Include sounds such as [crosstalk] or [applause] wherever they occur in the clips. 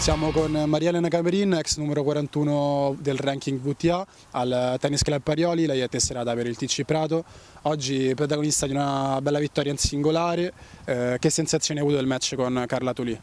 Siamo con Marielena Camerin, ex numero 41 del ranking VTA al Tennis Club Parioli, lei è tesserata per il TC Prato, oggi protagonista di una bella vittoria in singolare, eh, che sensazione hai avuto del match con Carla Tulì?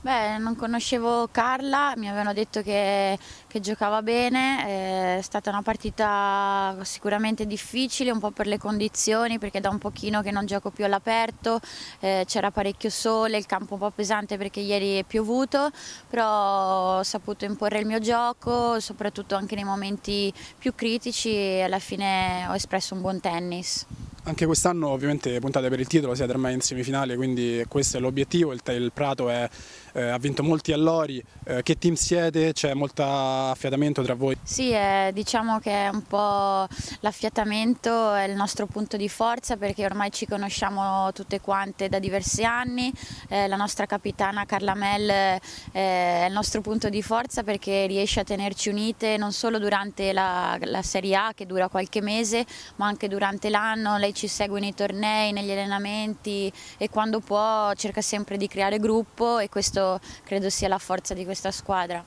Beh, non conoscevo Carla, mi avevano detto che, che, giocava bene, eh, è stata una partita sicuramente difficile, un po' per le condizioni, perché da un pochino che non gioco più all'aperto, eh, c'era parecchio sole, il campo un po' pesante perché ieri è piovuto, però ho saputo imporre il mio gioco, soprattutto anche nei momenti più critici e alla fine ho espresso un buon tennis. Anche quest'anno ovviamente puntate per il titolo, siete ormai in semifinale, quindi questo è l'obiettivo, il, il, Prato è, eh, ha vinto molti allori, eh, che team siete? C'è molto affiatamento tra voi? Sì, eh, diciamo che è un po' l'affiatamento è il nostro punto di forza perché ormai ci conosciamo tutte quante da diversi anni, eh, la nostra capitana Carla Mel eh, è il nostro punto di forza perché riesce a tenerci unite non solo durante la, la Serie A che dura qualche mese ma anche durante l'anno, lei ci segue nei tornei, negli allenamenti e quando può cerca sempre di creare gruppo e questo credo sia la forza di questa squadra.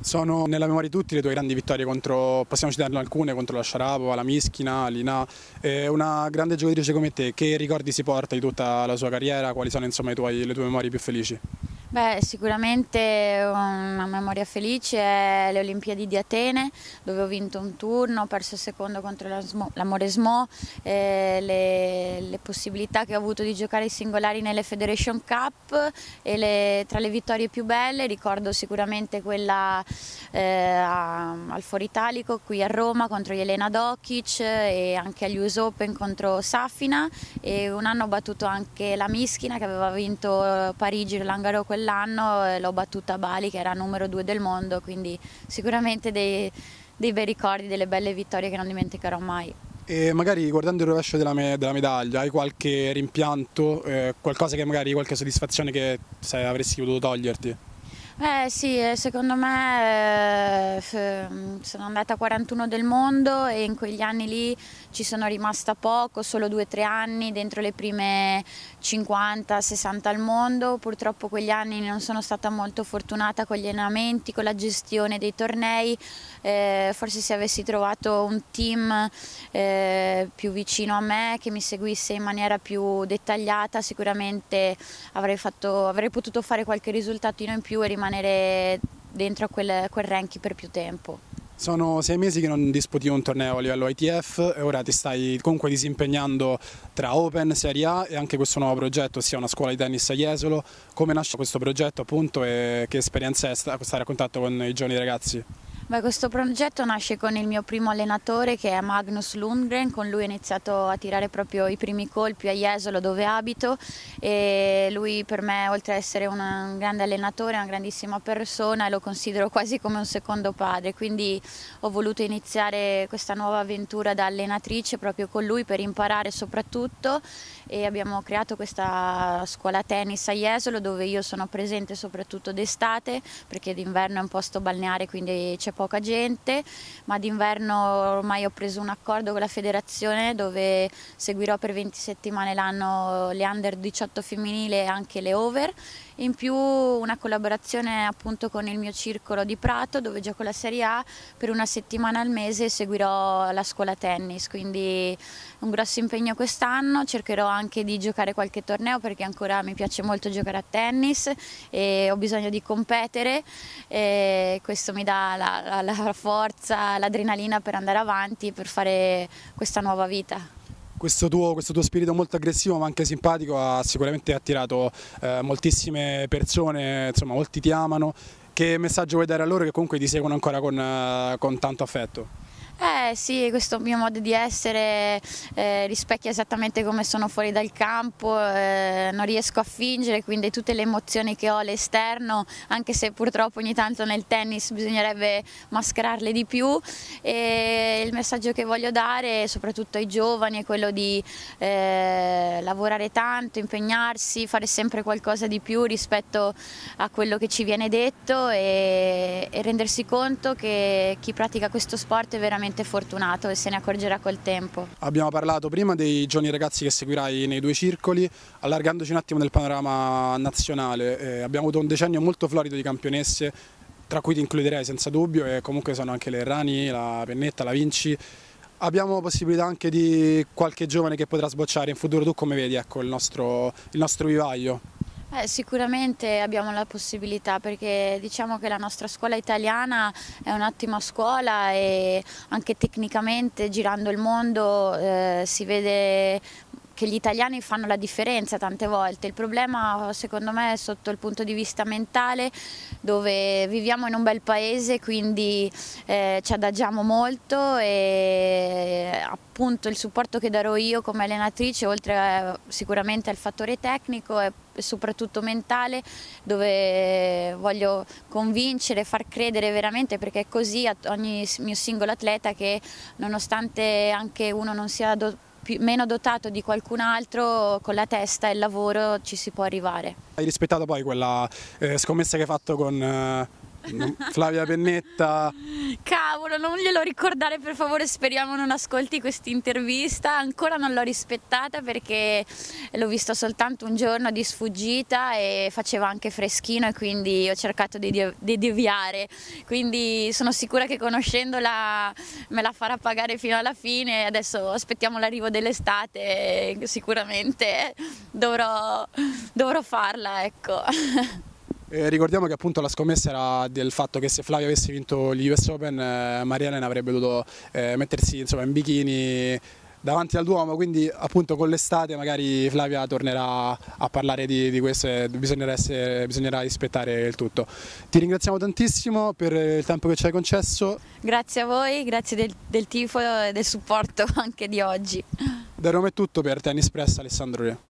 Sono nella memoria di tutti le tue grandi vittorie contro, possiamo citarne alcune, contro la Sciarapova, la Mischina, l'Ina. una grande giocatrice come te, che ricordi si porta di tutta la sua carriera? Quali sono insomma, tuoi, le tue memorie più felici? Beh, sicuramente una memoria felice è le Olimpiadi di Atene, dove ho vinto un turno, ho perso il secondo contro l'Amoresmo, eh, le, le, possibilità che ho avuto di giocare i singolari nelle Federation Cup e le, tra le vittorie più belle ricordo sicuramente quella eh, a, al Foro Italico qui a Roma contro Jelena Dokic e anche agli US Open contro Safina e un anno ho battuto anche la Mischina che aveva vinto Parigi, Langaro, quella quell'anno eh, l'ho battuta a Bali che era numero due del mondo, quindi sicuramente dei, dei bei ricordi, delle belle vittorie che non dimenticherò mai. E magari guardando il rovescio della, me della medaglia, hai qualche rimpianto, eh, qualcosa che magari, qualche soddisfazione che sai, avresti potuto toglierti? Eh sì, eh, secondo me eh, mm, sono andata a 41 del mondo e in quegli anni lì ci sono rimasta poco, solo due o tre anni, dentro le prime 50-60 al mondo. Purtroppo quegli anni non sono stata molto fortunata con gli allenamenti, con la gestione dei tornei. Eh, forse se avessi trovato un team eh, più vicino a me, che mi seguisse in maniera più dettagliata, sicuramente avrei, fatto, avrei potuto fare qualche risultatino in più e rimanere dentro a quel, quel ranking per più tempo. Sono sei mesi che non disputivo un torneo a livello ITF e ora ti stai comunque disimpegnando tra Open, Serie A e anche questo nuovo progetto, ossia una scuola di tennis a Jesolo. Come nasce questo progetto appunto e che esperienza è stare a contatto con i giovani ragazzi? Beh, questo progetto nasce con il mio primo allenatore che è Magnus Lundgren, con lui ho iniziato a tirare proprio i primi colpi a Jesolo dove abito e lui per me oltre ad essere un grande allenatore è una grandissima persona e lo considero quasi come un secondo padre, quindi ho voluto iniziare questa nuova avventura da allenatrice proprio con lui per imparare soprattutto e abbiamo creato questa scuola tennis a Jesolo dove io sono presente soprattutto d'estate perché d'inverno è un posto balneare quindi c'è poca gente, ma d'inverno ormai ho preso un accordo con la federazione dove seguirò per 20 settimane l'anno le under 18 femminile e anche le over in più una collaborazione appunto con il mio circolo di Prato dove gioco la Serie A, per una settimana al mese seguirò la scuola tennis, quindi un grosso impegno quest'anno, cercherò anche di giocare qualche torneo perché ancora mi piace molto giocare a tennis e ho bisogno di competere e questo mi dà la, la, la forza, l'adrenalina per andare avanti, per fare questa nuova vita questo tuo, questo tuo, spirito molto aggressivo ma anche simpatico ha sicuramente attirato eh, moltissime persone, insomma molti ti amano. Che messaggio vuoi dare a loro che comunque ti seguono ancora con, eh, con tanto affetto? Eh sì, questo mio modo di essere eh, rispecchia esattamente come sono fuori dal campo, eh, non riesco a fingere, quindi tutte le emozioni che ho all'esterno, anche se purtroppo ogni tanto nel tennis bisognerebbe mascherarle di più. E il messaggio che voglio dare soprattutto ai giovani è quello di eh, lavorare tanto, impegnarsi, fare sempre qualcosa di più rispetto a quello che ci viene detto e, e rendersi conto che chi pratica questo sport è veramente veramente fortunato e se ne accorgerà col tempo. Abbiamo parlato prima dei giovani ragazzi che seguirai nei due circoli, allargandoci un attimo nel panorama nazionale, eh, abbiamo avuto un decennio molto florido di campionesse, tra cui ti includerei senza dubbio e comunque sono anche le Rani, la Pennetta, la Vinci. Abbiamo possibilità anche di qualche giovane che potrà sbocciare in futuro, tu come vedi ecco, il, nostro, il nostro vivaio? Eh, sicuramente abbiamo la possibilità perché diciamo che la nostra scuola italiana è un'ottima scuola e anche tecnicamente girando il mondo eh, si vede che gli italiani fanno la differenza tante volte, il problema secondo me è sotto il punto di vista mentale dove viviamo in un bel paese quindi eh, ci adagiamo molto e appunto il supporto che darò io come allenatrice oltre a, eh, sicuramente al fattore tecnico è soprattutto mentale dove voglio convincere, far credere veramente perché è così a ogni mio singolo atleta che nonostante anche uno non sia adottato più, meno dotato di qualcun altro, con la testa e il lavoro ci si può arrivare. Hai rispettato poi quella eh, scommessa che hai fatto con... Eh Flavia Pennetta. Cavolo, non glielo ricordare per favore, speriamo non ascolti questa intervista. Ancora non l'ho rispettata perché l'ho vista soltanto un giorno di sfuggita e faceva anche freschino e quindi ho cercato di, di deviare. Quindi sono sicura che conoscendola me la farà pagare fino alla fine. Adesso aspettiamo l'arrivo dell'estate e sicuramente dovrò, dovrò farla, ecco. [laughs] Eh, ricordiamo che appunto la scommessa era del fatto che se Flavio avesse vinto gli US Open eh, Marianne avrebbe dovuto eh, mettersi insomma, in bikini davanti al Duomo, quindi appunto con l'estate magari Flavia tornerà a parlare di, di questo e bisognerà, essere, bisognerà, rispettare il tutto. Ti ringraziamo tantissimo per il tempo che ci hai concesso. Grazie a voi, grazie del, del tifo e del supporto [laughs] anche di oggi. Da Roma è tutto per Tennis Press Alessandro Re.